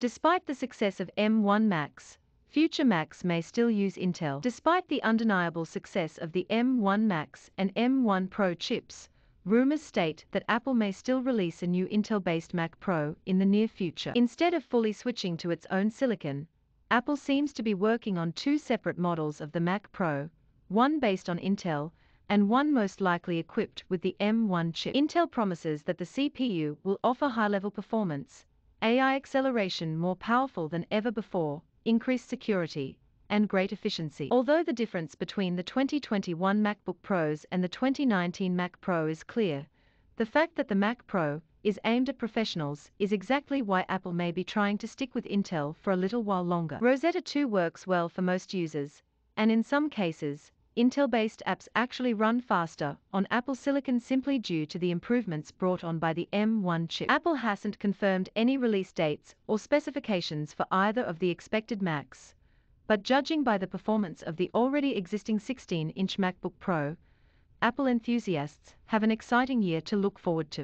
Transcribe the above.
Despite the success of M1 Max, future Macs may still use Intel. Despite the undeniable success of the M1 Max and M1 Pro chips, rumors state that Apple may still release a new Intel-based Mac Pro in the near future. Instead of fully switching to its own silicon, Apple seems to be working on two separate models of the Mac Pro, one based on Intel, and one most likely equipped with the M1 chip. Intel promises that the CPU will offer high-level performance AI acceleration more powerful than ever before, increased security, and great efficiency. Although the difference between the 2021 MacBook Pros and the 2019 Mac Pro is clear, the fact that the Mac Pro is aimed at professionals is exactly why Apple may be trying to stick with Intel for a little while longer. Rosetta 2 works well for most users, and in some cases, Intel-based apps actually run faster on Apple silicon simply due to the improvements brought on by the M1 chip. Apple hasn't confirmed any release dates or specifications for either of the expected Macs, but judging by the performance of the already existing 16-inch MacBook Pro, Apple enthusiasts have an exciting year to look forward to.